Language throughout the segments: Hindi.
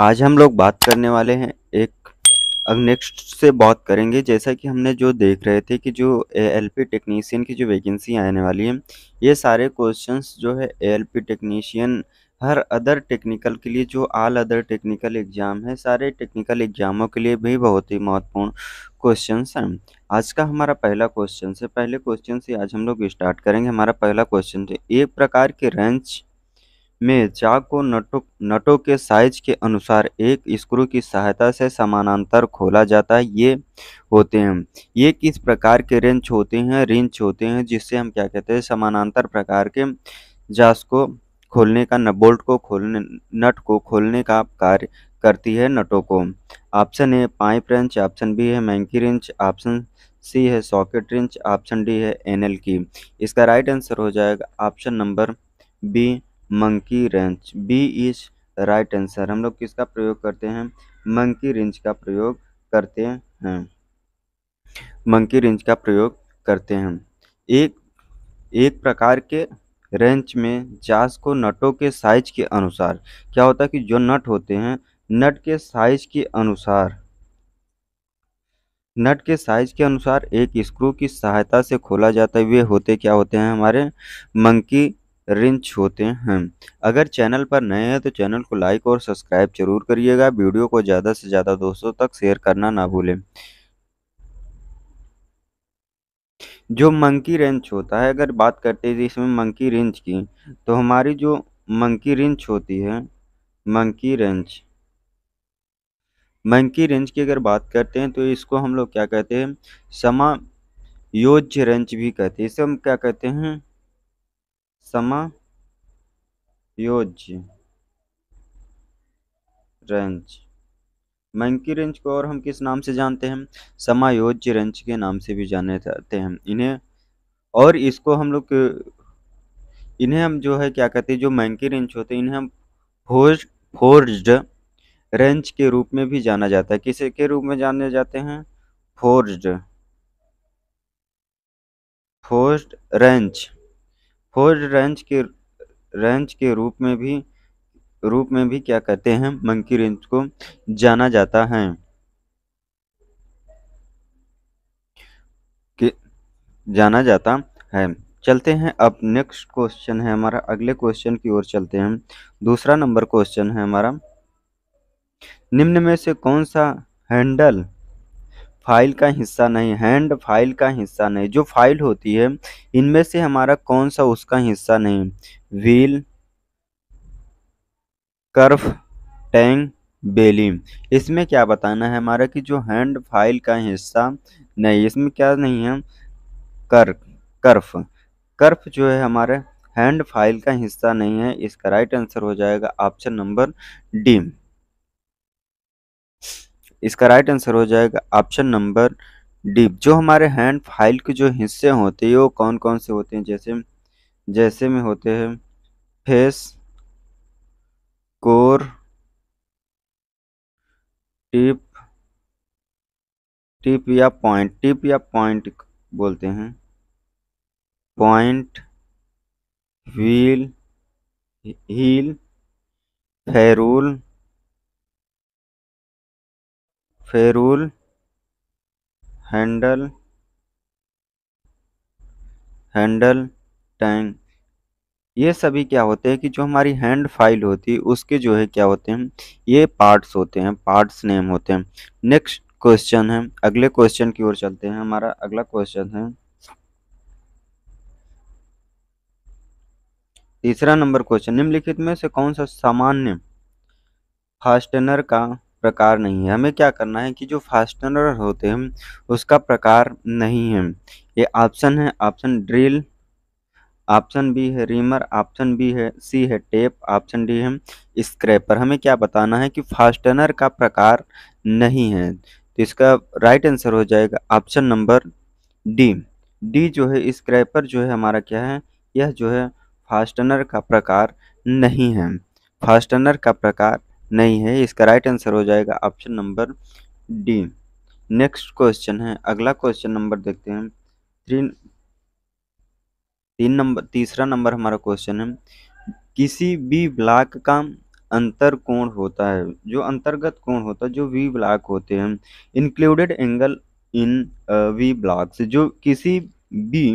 आज हम लोग बात करने वाले हैं एक अब नेक्स्ट से बात करेंगे जैसा कि हमने जो देख रहे थे कि जो ए टेक्नीशियन की जो वैकेंसी आने वाली है ये सारे क्वेश्चंस जो है ए टेक्नीशियन हर अदर टेक्निकल के लिए जो आल अदर टेक्निकल एग्ज़ाम है सारे टेक्निकल एग्ज़ामों के लिए भी बहुत ही महत्वपूर्ण क्वेश्चन हैं आज का हमारा पहला क्वेश्चन है पहले क्वेश्चन से आज हम लोग स्टार्ट करेंगे हमारा पहला क्वेश्चन एक प्रकार के रेंच में जाग को नटों नटों के साइज के अनुसार एक स्क्रू की सहायता से समानांतर खोला जाता है ये होते हैं ये किस प्रकार के रेंच होते हैं रिंच होते हैं जिससे हम क्या कहते हैं समानांतर प्रकार के जास को खोलने का न बोल्ट को खोलने नट को खोलने का कार्य करती है नटों को option A pipe wrench option B है मैंकी रेंच ऑप्शन सी है सॉकेट रेंच ऑप्शन डी है एनएल की इसका राइट आंसर हो जाएगा option number B monkey wrench B is right answer हम लोग किसका प्रयोग करते हैं मंकी रेंच का प्रयोग करते हैं मंकी रेंच का प्रयोग करते हैं एक एक प्रकार के रेंच में जास को नटों के साइज के अनुसार क्या होता है कि जो नट होते हैं नट के साइज के अनुसार नट के साइज के अनुसार एक स्क्रू की सहायता से खोला जाता है वे होते क्या होते हैं हमारे मंकी रिंच होते हैं अगर चैनल पर नए हैं तो चैनल को लाइक और सब्सक्राइब जरूर करिएगा वीडियो को ज़्यादा से ज़्यादा दोस्तों तक शेयर करना ना भूलें जो मंकी रेंच होता है अगर बात करते हैं इसमें मंकी रेंच की तो हमारी जो मंकी रेंच होती है मंकी रेंच मंकी रेंच की अगर बात करते हैं तो इसको हम लोग क्या कहते हैं समा योज्य रेंच भी कहते हैं इसे हम क्या कहते हैं समायोज्य रेंज मंकी रेंज को और हम किस नाम से जानते हैं समायोज्य रेंज के नाम से भी जाने जाते हैं इन्हें और इसको हम लोग इन्हें हम जो है क्या कहते हैं जो मैंकी रेंज होते हैं इन्हें हम फोर्ज फोर्ज्ड रेंज के रूप में भी जाना जाता है किस के रूप में जाने जाते हैं forged forged wrench forge wrench के रेंज के रूप में भी रूप में भी क्या कहते हैं मंकी रेंज को जाना जाता है कि जाना जाता है चलते हैं अब नेक्स्ट क्वेश्चन है हमारा अगले क्वेश्चन की ओर चलते हैं दूसरा नंबर क्वेश्चन है हमारा निम्न में से कौन सा हैंडल फाइल का हिस्सा नहीं हैंड फाइल का हिस्सा नहीं जो फाइल होती है इनमें से हमारा कौन सा उसका हिस्सा नहीं व्हील कर्फ टैंग बेली इसमें क्या बताना है हमारा कि जो हैंड फाइल का हिस्सा नहीं इसमें क्या नहीं है कर कर्फ कर्फ जो है हमारे हैंड फाइल का हिस्सा नहीं है इसका राइट आंसर हो जाएगा ऑप्शन नंबर डी इसका राइट आंसर हो जाएगा ऑप्शन नंबर डी जो हमारे हैंड फाइल के जो हिस्से होते हैं वो कौन कौन से होते हैं जैसे जैसे में होते हैं फेस कोर टिप टिप या पॉइंट टिप या पॉइंट बोलते हैं point wheel heel ferrule ferrule handle handle tang ये सभी क्या होते हैं कि जो हमारी हैंड फाइल होती है उसके जो है क्या होते हैं ये पार्ट्स होते हैं पार्ट्स नेम होते हैं नेक्स्ट क्वेश्चन है अगले क्वेश्चन की ओर चलते हैं हमारा अगला क्वेश्चन है तीसरा नंबर क्वेश्चन निम्नलिखित में से कौन सा सामान्य फास्टनर का प्रकार नहीं है हमें क्या करना है कि जो फास्टनर होते हैं उसका प्रकार नहीं है ये ऑप्शन है ऑप्शन ड्रिल ऑप्शन बी है रीमर ऑप्शन बी है सी है टेप ऑप्शन डी है स्क्रैपर हमें क्या बताना है कि फास्टनर का प्रकार नहीं है तो इसका राइट आंसर हो जाएगा ऑप्शन नंबर डी डी जो है स्क्रैपर जो है हमारा क्या है यह जो है फास्टनर का प्रकार नहीं है फास्टनर का प्रकार नहीं है इसका राइट आंसर हो जाएगा option number D next question है अगला क्वेश्चन नंबर देखते हैं थ्री तीन नंबर तीसरा नंबर हमारा क्वेश्चन है किसी भी ब्लॉक का अंतर कोण होता है जो अंतर्गत कोण होता है जो वी ब्लॉक होते हैं included angle in V blocks जो किसी भी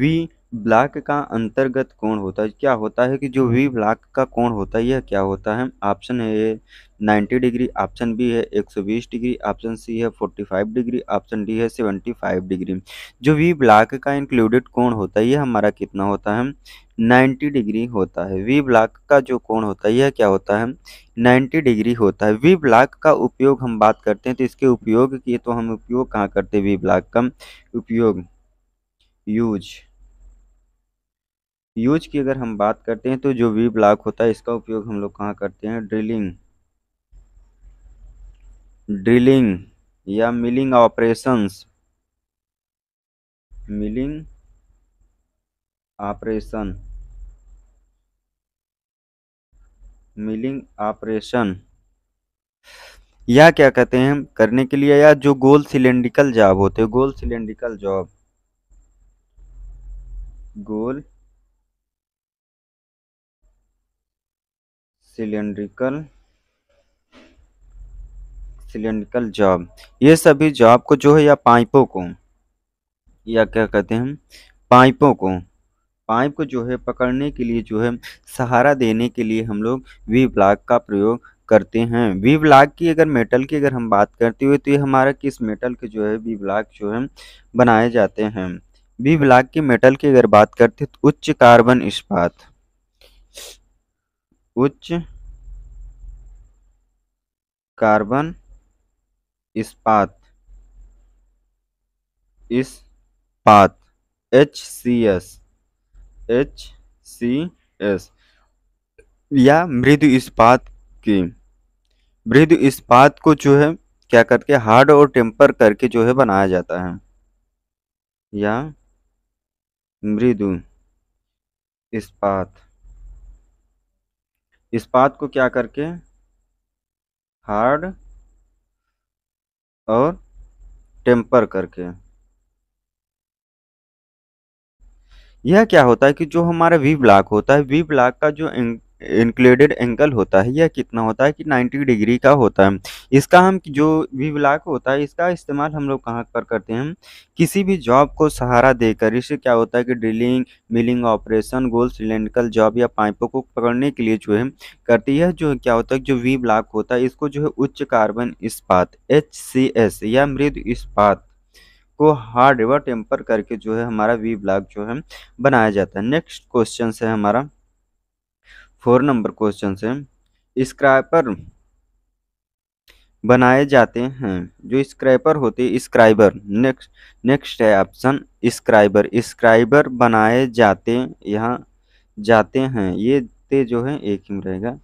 वी ब्लॉक का अंतर्गत कोण होता है क्या होता है कि जो वी ब्लॉक का कोण होता है यह क्या होता है ऑप्शन है ये 90 डिग्री ऑप्शन बी है 120 डिग्री ऑप्शन सी है 45 डिग्री ऑप्शन डी है 75 डिग्री जो वी ब्लॉक का इंक्लूडेड कोण होता है यह हमारा कितना होता है 90 डिग्री होता है वी ब्लॉक का जो कोण होता है यह क्या होता है 90 डिग्री होता है वी ब्लॉक का उपयोग हम बात करते हैं तो इसके उपयोग किए तो हम उपयोग कहाँ करते हैं वी ब्लॉक का उपयोग यूज यूज की अगर हम बात करते हैं तो जो वी ब्लॉक होता है इसका उपयोग हम लोग कहाँ करते हैं ड्रिलिंग ड्रिलिंग या milling operations milling operation milling operation या क्या कहते हैं करने के लिए या जो गोल सिलेंड्रिकल जॉब होते हैं गोल सिलेंड्रिकल जॉब गोल सिलेंड्रिकल सिलेंड्रिकल जॉब ये सभी जॉब को जो है या पाइपों को या क्या कहते हैं हम पाइपों को पाइप को जो है पकड़ने के लिए जो है सहारा देने के लिए हम लोग वी ब्लॉक का प्रयोग करते हैं वी ब्लॉक की अगर मेटल की अगर हम बात करते हुए तो ये हमारा किस मेटल के जो है वी ब्लॉक जो है बनाए जाते हैं वी ब्लॉक के मेटल की अगर बात करते हैं तो उच्च कार्बन इस्पात उच्च कार्बन इस्पात इस्पात H C S H C S या मृदु इस्पात की मृदु इस्पात को जो है क्या करके हार्ड और टेम्पर करके जो है बनाया जाता है या मृदु इस्पात इस पात को क्या करके हार्ड और टेम्पर करके यह क्या होता है कि जो हमारा वी ब्लॉक होता है वी ब्लॉक का जो इंक्लूडेड एंगल होता है या कितना होता है कि 90 डिग्री का होता है इसका हम जो वी ब्लॉक होता है इसका इस्तेमाल हम लोग कहाँ पर करते हैं किसी भी जॉब को सहारा देकर इससे क्या होता है कि ड्रिलिंग मिलिंग ऑपरेशन गोल सिलेंडिकल जॉब या पाइपों को पकड़ने के लिए जो है करती है जो क्या होता है जो वी ब्लॉक होता है इसको जो है उच्च कार्बन इस्पात एच या मृद इस्पात को हार्ड व टेम्पर करके जो है हमारा वी ब्लॉक जो है बनाया जाता है नेक्स्ट क्वेश्चन है हमारा फोर नंबर क्वेश्चन से स्क्राइपर बनाए जाते हैं जो स्क्राइपर होते हैं स्क्राइबर नेक्स्ट नेक्स्ट है ऑप्शन स्क्राइबर स्क्राइबर बनाए जाते यहाँ जाते हैं ये ते जो है एक ही रहेगा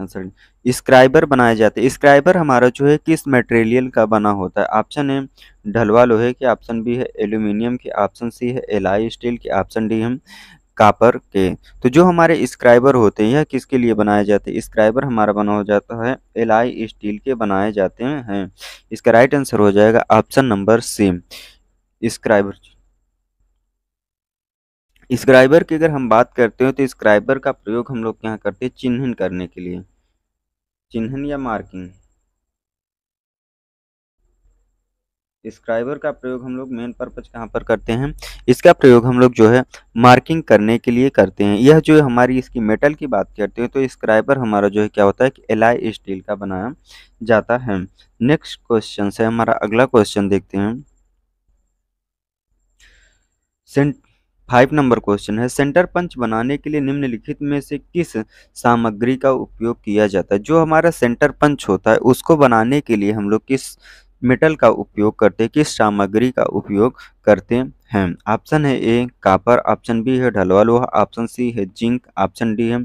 आंसर स्क्राइबर बनाए जाते हैं स्क्राइबर हमारा जो है किस मटेरियल का बना होता है ऑप्शन ए ढलवा लोहे के ऑप्शन बी है एल्यूमिनियम के ऑप्शन सी है एलाई स्टील के ऑप्शन डी हम कापर के तो जो हमारे स्क्राइबर होते हैं यह किसके लिए बनाए जाते हैं स्क्राइबर हमारा बना हो जाता है एलाई स्टील के बनाए जाते हैं इसका राइट आंसर हो जाएगा option number C scriber scriber की अगर हम बात करते हो तो स्क्राइबर का प्रयोग हम लोग यहाँ करते हैं चिन्हन करने के लिए चिन्हन या मार्किंग स्क्राइबर का प्रयोग हम लोग मेन पर्पज कहाँ पर करते हैं इसका प्रयोग हम लोग जो है मार्किंग करने के लिए करते हैं यह जो हमारी इसकी मेटल की बात करते हैं तो स्क्राइबर हमारा जो है क्या होता है कि एलाई स्टील का बनाया जाता है नेक्स्ट क्वेश्चन से हमारा अगला क्वेश्चन देखते हैं सेंट फाइव नंबर क्वेश्चन है सेंटर पंच बनाने के लिए निम्नलिखित में से किस सामग्री का उपयोग किया जाता है जो हमारा सेंटर पंच होता है उसको बनाने के लिए हम लोग किस मेटल का उपयोग करते किस सामग्री का उपयोग करते हैं ऑप्शन है ए कापर ऑप्शन बी है ढलवा लोहा ऑप्शन सी है जिंक ऑप्शन डी है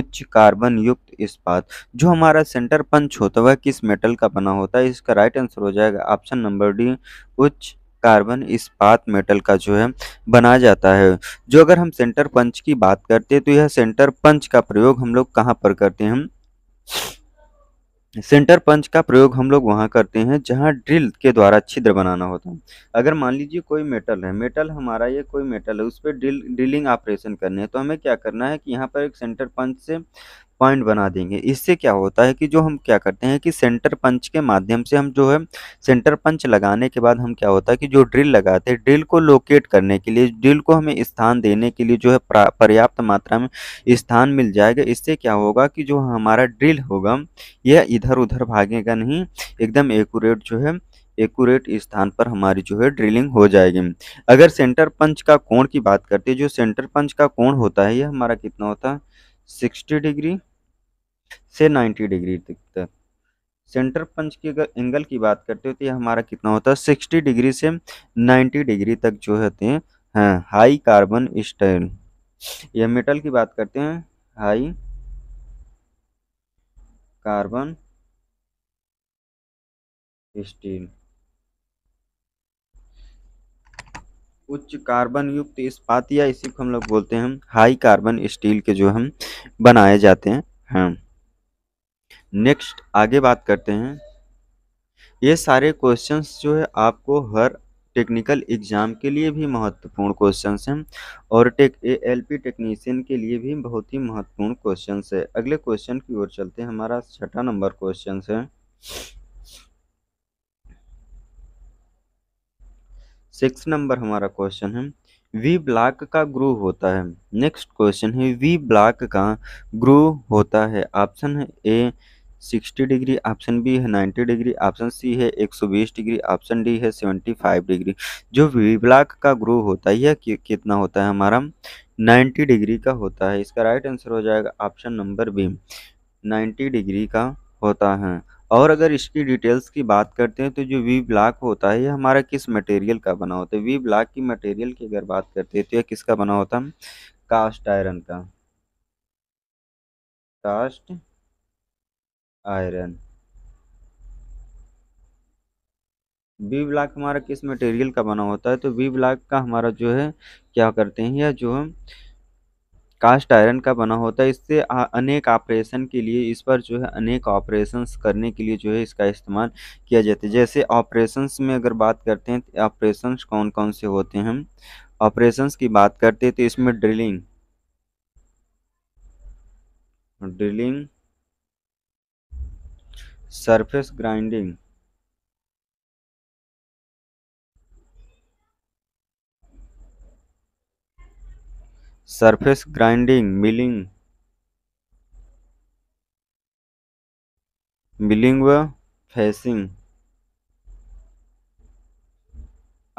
उच्च कार्बन युक्त इस्पात जो हमारा सेंटर पंच होता है वह किस मेटल का बना होता है इसका राइट आंसर हो जाएगा ऑप्शन नंबर डी उच्च कार्बन इस्पात मेटल का जो है बनाया जाता है जो अगर हम सेंटर पंच की बात करते हैं तो यह सेंटर पंच का प्रयोग हम लोग कहाँ पर करते हैं सेंटर पंच का प्रयोग हम लोग वहाँ करते हैं जहाँ ड्रिल के द्वारा छिद्र बनाना होता है अगर मान लीजिए कोई मेटल है मेटल हमारा ये कोई मेटल है उस पर ड्रिल ड्रिलिंग ऑपरेशन करनी है तो हमें क्या करना है कि यहाँ पर एक सेंटर पंच से पॉइंट बना देंगे इससे क्या होता है कि जो हम क्या करते हैं कि सेंटर पंच के माध्यम से हम जो है सेंटर पंच लगाने के बाद हम क्या होता है कि जो ड्रिल लगाते हैं ड्रिल को लोकेट करने के लिए ड्रिल को हमें स्थान देने के लिए जो है पर्याप्त मात्रा में स्थान मिल जाएगा इससे क्या होगा कि जो हमारा ड्रिल होगा यह इधर उधर भागेगा नहीं एकदम एकूरेट जो है एकूरेट स्थान पर हमारी जो है ड्रिलिंग हो जाएगी अगर सेंटर पंच का कोण की बात करते हैं जो सेंटर पंच का कोण होता है यह हमारा कितना होता है सिक्सटी डिग्री से 90 डिग्री तक सेंटर पंच की अगर एंगल की बात करते हो तो ये हमारा कितना होता है 60 डिग्री से 90 डिग्री तक जो होते हैं हाँ, हाई कार्बन स्टाइल यह मेटल की बात करते हैं हाई कार्बन स्टील उच्च कार्बन युक्त इस्पात या इसी को हम लोग बोलते हैं हाई कार्बन स्टील के जो हम बनाए जाते हैं हाँ नेक्स्ट आगे बात करते हैं ये सारे क्वेश्चंस जो है आपको हर टेक्निकल एग्ज़ाम के लिए भी महत्वपूर्ण क्वेश्चंस हैं और tech A L P technician के लिए भी बहुत ही महत्वपूर्ण क्वेश्चंस है अगले क्वेश्चन की ओर चलते हैं हमारा छठा नंबर क्वेश्चन है सिक्स नंबर हमारा क्वेश्चन है वी ब्लॉक का ग्रू होता है नेक्स्ट क्वेश्चन है वी ब्लॉक का ग्रू होता है ऑप्शन है A sixty degree option B है नाइन्टी डिग्री ऑप्शन सी है एक सौ बीस डिग्री ऑप्शन डी है सेवेंटी फाइव डिग्री जो वी ब्लॉक का ग्रो होता है यह कितना होता है हमारा नाइन्टी डिग्री का होता है इसका राइट आंसर हो जाएगा option number B ninety degree का होता है और अगर इसकी डिटेल्स की बात करते हैं तो जो वी ब्लॉक होता है यह हमारा किस मटेरियल का बना होता है वी ब्लॉक की मटेरियल की अगर बात करते हैं तो यह किसका बना होता है कास्ट आयरन का कास्ट आयरन बी ब्लॉक हमारा किस मटेरियल का बना होता है तो बी ब्लॉक का हमारा जो है क्या करते हैं या जो हम कास्ट आयरन का बना होता है इससे अनेक ऑपरेशन के लिए इस पर जो है अनेक ऑपरेशंस करने के लिए जो है इसका इस्तेमाल किया जाता है जैसे ऑपरेशंस में अगर बात करते हैं तो ऑपरेशंस कौन कौन से होते हैं हम ऑपरेशंस की बात करते हैं तो इसमें drilling drilling surface grinding surface grinding milling milling व फेसिंग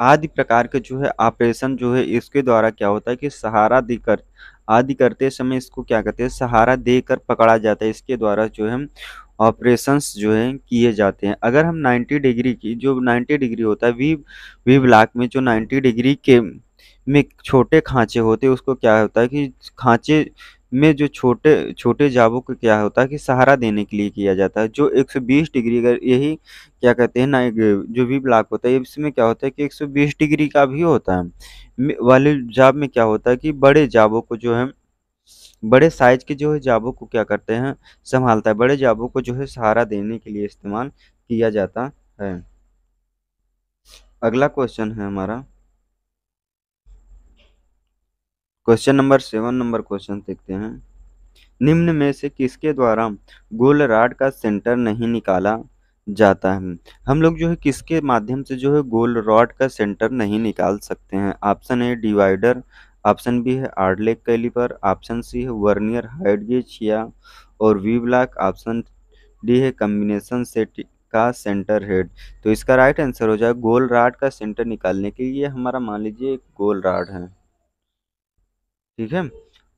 आदि प्रकार के जो है ऑपरेशन जो है इसके द्वारा क्या होता है कि सहारा देकर आदि करते समय इसको क्या कहते हैं सहारा देकर पकड़ा जाता है इसके द्वारा जो है ऑपरेशंस जो है किए जाते हैं अगर हम 90 डिग्री की जो 90 डिग्री होता है वी वी ब्लॉक में जो 90 डिग्री के में छोटे खांचे होते हैं उसको क्या होता है कि खांचे में जो छोटे छोटे जाबों को क्या होता है कि सहारा देने के लिए किया जाता है जो 120 डिग्री अगर यही क्या कहते हैं ना जो भी ब्लॉक होता है इसमें क्या होता है कि 120 डिग्री का भी होता है वाले जाब में क्या होता है कि बड़े जाबों को जो है बड़े साइज के जो है जाबों को क्या करते हैं संभालता है बड़े जाबों को जो है सहारा देने के लिए इस्तेमाल किया जाता है अगला क्वेश्चन है हमारा question number seven number question देखते हैं निम्न में से किसके द्वारा गोल रॉड का सेंटर नहीं निकाला जाता है हम लोग जो है किसके माध्यम से जो है गोल रॉड का सेंटर नहीं निकाल सकते हैं option A divider option B है आर्डलेक कैलिपर ऑप्शन सी है वर्नियर हाइट गेज या और वी ब्लॉक ऑप्शन डी है कम्बिनेशन सेट का सेंटर हेड तो इसका राइट आंसर हो जाएगा गोल राड का सेंटर निकालने के लिए हमारा मान लीजिए एक गोल राड है ठीक है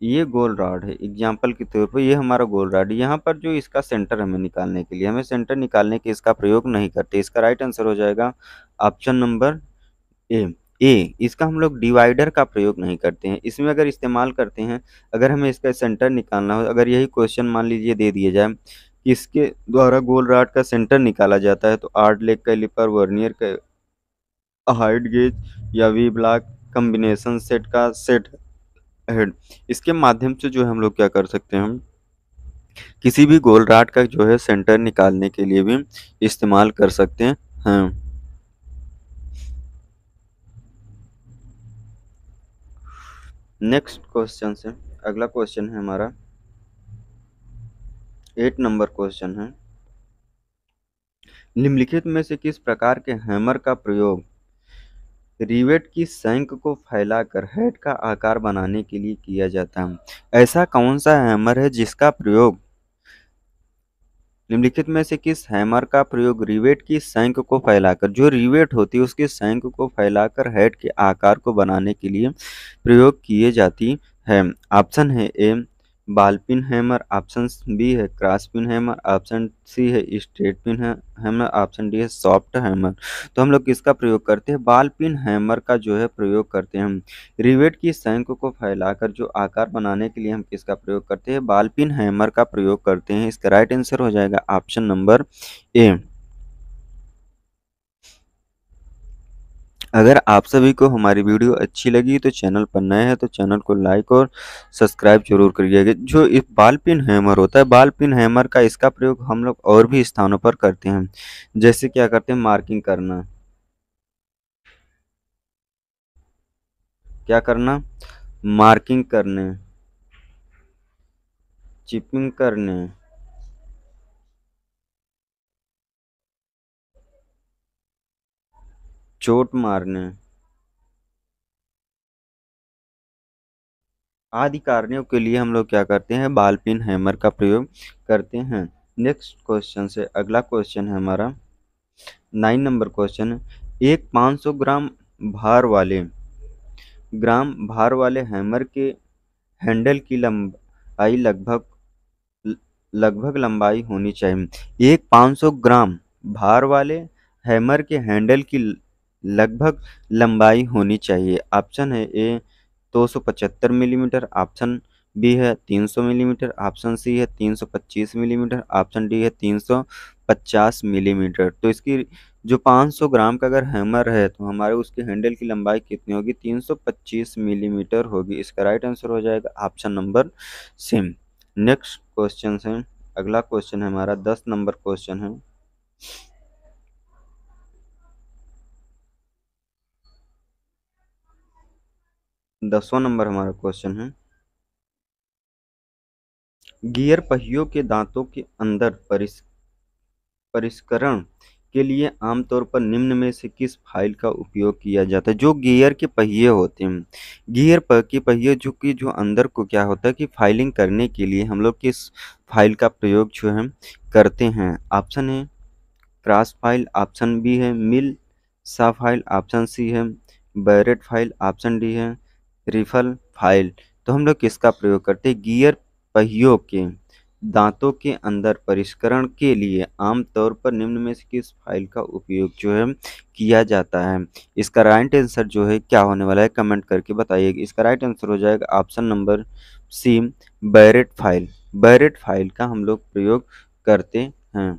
ये गोल राड है एग्जाम्पल के तौर पर ये हमारा गोल राड यहाँ पर जो इसका सेंटर हमें निकालने के लिए हमें सेंटर निकालने के इसका प्रयोग नहीं करते इसका राइट आंसर हो जाएगा ऑप्शन नंबर ए ए इसका हम लोग डिवाइडर का प्रयोग नहीं करते हैं इसमें अगर इस्तेमाल करते हैं अगर हमें इसका सेंटर निकालना हो अगर यही क्वेश्चन मान लीजिए दे दिया जाए कि इसके द्वारा गोल राट का सेंटर निकाला जाता है तो आर्ट लेग कैलिपर वर्नियर का हाइट गेज या वी ब्लॉक कम्बिनेशन सेट का सेट हेड इसके माध्यम से जो है हम लोग क्या कर सकते हैं किसी भी गोल राट का जो है सेंटर निकालने के लिए भी इस्तेमाल कर सकते हैं हाँ। नेक्स्ट क्वेश्चन से अगला क्वेश्चन है हमारा एट नंबर क्वेश्चन है निम्नलिखित में से किस प्रकार के हैमर का प्रयोग रिवेट की सैंक को फैलाकर हेड का आकार बनाने के लिए किया जाता है ऐसा कौन सा हैमर है जिसका प्रयोग निम्नलिखित में से किस हैमर का प्रयोग रिवेट की सैंक को फैलाकर जो रिवेट होती है उसकी सैंक को फैलाकर हेड के आकार को बनाने के लिए प्रयोग किए जाती है ऑप्शन है A ball pin hammer option B है cross pin hammer option C है स्ट्रेट पिन है हैमर ऑप्शन डी है सॉफ्ट हैमर तो हम लोग किसका प्रयोग करते हैं बाल पिन हैमर का जो है प्रयोग करते हैं हम रिवेट की सैंको को फैलाकर जो आकार बनाने के लिए हम किसका प्रयोग करते हैं बाल पिन हैमर का प्रयोग करते हैं इसका राइट आंसर हो जाएगा ऑप्शन नंबर ए अगर आप सभी को हमारी वीडियो अच्छी लगी तो चैनल पर नए हैं तो चैनल को लाइक और सब्सक्राइब जरूर करिएगा जो इस बाल पिन हैमर होता है बाल पिन हैमर का इसका प्रयोग हम लोग और भी स्थानों पर करते हैं जैसे क्या करते हैं मार्किंग करना क्या करना मार्किंग करने चिपिंग करने चोट मारने आदि कार्यों के लिए हम लोग क्या करते हैं बाल पिन हैमर का प्रयोग करते हैं नेक्स्ट क्वेश्चन से अगला क्वेश्चन है हमारा नाइन नंबर क्वेश्चन एक एक 500 ग्राम भार वाले ग्राम भार वाले हैमर के हैंडल की लंबाई लगभग लगभग लंबाई होनी चाहिए एक 500 ग्राम भार वाले हैमर के हैंडल की लगभग लंबाई होनी चाहिए ऑप्शन है ए 275 मिलीमीटर ऑप्शन बी है 300 मिलीमीटर ऑप्शन सी है 325 मिलीमीटर ऑप्शन डी है 350 मिलीमीटर तो इसकी जो 500 ग्राम का अगर हैमर है तो हमारे उसके हैंडल की लंबाई कितनी होगी 325 मिलीमीटर होगी इसका राइट आंसर हो जाएगा option number same next question है अगला क्वेश्चन है हमारा दस नंबर क्वेश्चन है दसवा नंबर हमारा क्वेश्चन है गियर पहियों के दांतों के अंदर परिस, परिष्करण के लिए आमतौर पर निम्न में से किस फाइल का उपयोग किया जाता है जो गियर के पहिए होते हैं गियर पर के पहिए जो कि जो अंदर को क्या होता है कि फाइलिंग करने के लिए हम लोग किस फाइल का प्रयोग जो है करते हैं ऑप्शन है क्रॉस फाइल ऑप्शन बी है मिल सा फाइल ऑप्शन सी है बैरेट फाइल ऑप्शन डी है रिफल फाइल तो हम लोग किसका प्रयोग करते हैं गियर पहियों के दांतों के अंदर परिष्करण के लिए आमतौर पर निम्न में से किस फाइल का उपयोग जो है किया जाता है इसका राइट आंसर जो है क्या होने वाला है कमेंट करके बताइएगा इसका राइट आंसर हो जाएगा option number C barrette file barrette file का हम लोग प्रयोग करते हैं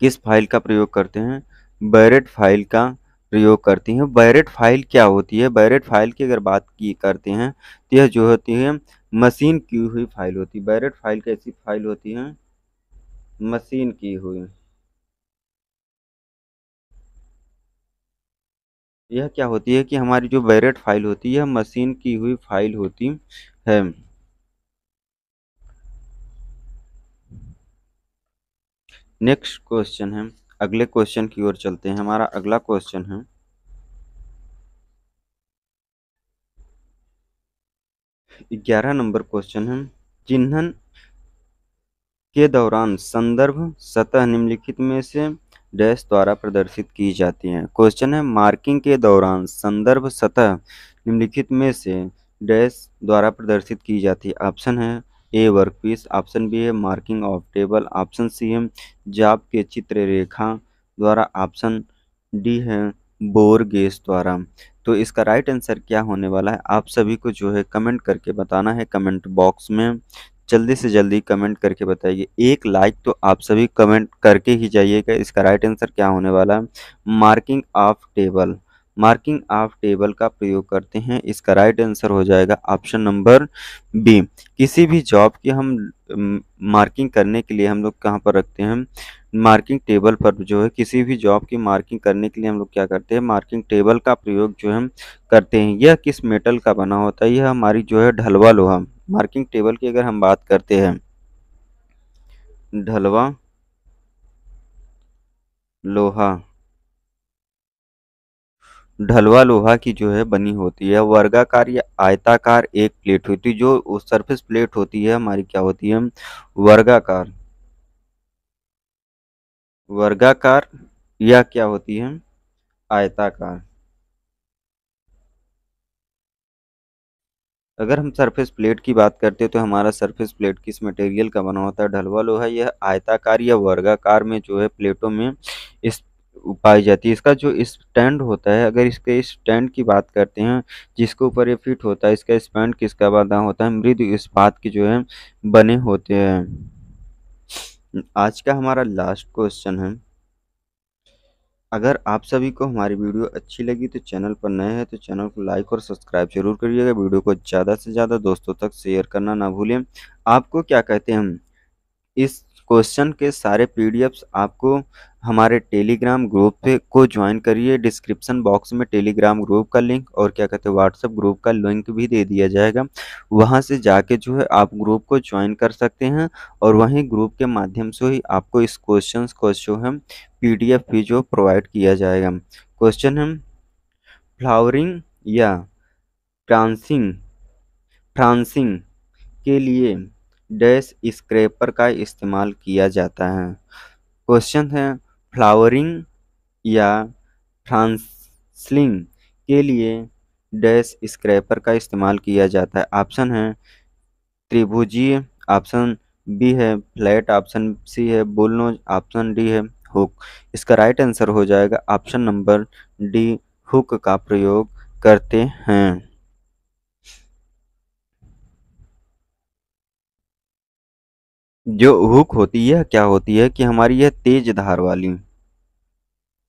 किस फाइल का प्रयोग करते हैं बैरेट फाइल का प्रयोग करती हैं बैरेट फाइल क्या होती है बैरेट फाइल की अगर बात की करते हैं तो यह जो होती है मशीन की हुई फाइल होती है बैरेट फाइल कैसी फाइल होती है मशीन की हुई यह क्या होती है कि हमारी जो बैरेट फाइल होती है मशीन की हुई फाइल होती है नेक्स्ट क्वेश्चन है अगले क्वेश्चन की ओर चलते हैं हमारा अगला क्वेश्चन है ग्यारह नंबर क्वेश्चन है चिन्हन के दौरान संदर्भ सतह निम्नलिखित में से डैश द्वारा प्रदर्शित की जाती है क्वेश्चन है मार्किंग के दौरान संदर्भ सतह निम्नलिखित में से डैश द्वारा प्रदर्शित की जाती है ऑप्शन है ए वर्कपीस ऑप्शन बी है marking off table option C है जाप के चित्र रेखा द्वारा ऑप्शन डी है बोर गेस द्वारा तो इसका राइट आंसर क्या होने वाला है आप सभी को जो है कमेंट करके बताना है कमेंट बॉक्स में जल्दी से जल्दी कमेंट करके बताइए एक लाइक तो आप सभी कमेंट करके ही जाइएगा इसका राइट आंसर क्या होने वाला है marking off table marking off table का प्रयोग करते हैं इसका राइट आंसर हो जाएगा ऑप्शन नंबर बी किसी भी जॉब की हम मार्किंग करने के लिए हम लोग कहाँ पर रखते हैं मार्किंग टेबल पर जो है किसी भी जॉब की मार्किंग करने के लिए हम लोग क्या करते हैं मार्किंग टेबल का प्रयोग जो है करते हैं यह किस मेटल का बना होता है यह हमारी जो है ढलवा लोहा मार्किंग टेबल की अगर हम बात करते हैं ढलवा लोहा ढलवा लोहा की जो है बनी होती है वर्गाकार या आयताकार एक प्लेट होती है जो सरफेस प्लेट होती है हमारी क्या होती है वर्गाकार वर्गाकार या क्या होती है आयताकार अगर हम सरफेस प्लेट की बात करते हैं तो हमारा सरफेस प्लेट किस मटेरियल का बना होता है ढलवा लोहा यह आयताकार या वर्गाकार में जो है प्लेटों में इस पाई जाती है इसका जो स्टैंड होता है अगर इसके स्टैंड की बात करते हैं जिसके ऊपर ये फिट होता है इसका स्पैंड किसका बना होता है मृद इस्पात के जो है बने होते हैं आज का हमारा लास्ट क्वेश्चन है अगर आप सभी को हमारी वीडियो अच्छी लगी तो चैनल पर नए हैं तो चैनल को लाइक और सब्सक्राइब जरूर करिएगा वीडियो को ज़्यादा से ज़्यादा दोस्तों तक शेयर करना ना भूलें आपको क्या कहते हैं इस क्वेश्चन के सारे पीडीएफ्स आपको हमारे टेलीग्राम ग्रुप पे को ज्वाइन करिए डिस्क्रिप्शन बॉक्स में टेलीग्राम ग्रुप का लिंक और क्या कहते हैं व्हाट्सएप ग्रुप का लिंक भी दे दिया जाएगा वहाँ से जाके जो है आप ग्रुप को ज्वाइन कर सकते हैं और वहीं ग्रुप के माध्यम से ही आपको इस क्वेश्चन को जो है पी भी जो प्रोवाइड किया जाएगा क्वेश्चन है फ्लावरिंग या ट्रांसिंग फ्रांसिंग के लिए डैश स्क्रैपर का इस्तेमाल किया जाता है क्वेश्चन है फ्लावरिंग या फ्रांसलिंग के लिए डैश स्क्रैपर का इस्तेमाल किया जाता है ऑप्शन है त्रिभुजीय ऑप्शन बी है फ्लैट ऑप्शन सी है बुलनोज ऑप्शन डी है हुक इसका राइट आंसर हो जाएगा ऑप्शन नंबर डी हुक का प्रयोग करते हैं जो हुक होती है क्या होती है कि हमारी यह तेज धार वाली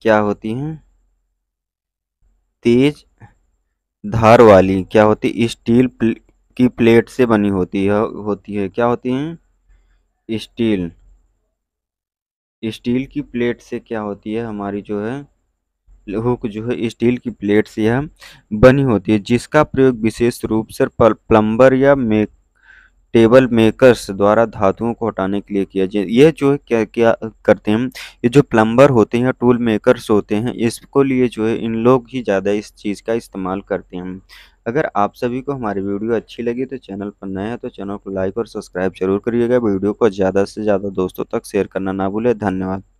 क्या होती है तेज धार वाली क्या होती है स्टील की प्लेट से बनी होती है होती है क्या होती है स्टील स्टील की प्लेट से क्या होती है हमारी जो है हुक जो है स्टील की प्लेट से यह बनी होती है जिसका प्रयोग विशेष रूप से प्लम्बर या मेक टेबल मेकर्स द्वारा धातुओं को हटाने के लिए किया जाए ये जो है क्या क्या करते हैं ये जो प्लम्बर होते हैं टूल मेकर्स होते हैं इसको लिए जो है इन लोग ही ज़्यादा इस चीज़ का इस्तेमाल करते हैं अगर आप सभी को हमारी वीडियो अच्छी लगी तो चैनल पर नए हैं तो चैनल को लाइक और सब्सक्राइब जरूर करिएगा वीडियो को ज़्यादा से ज़्यादा दोस्तों तक शेयर करना ना भूलें धन्यवाद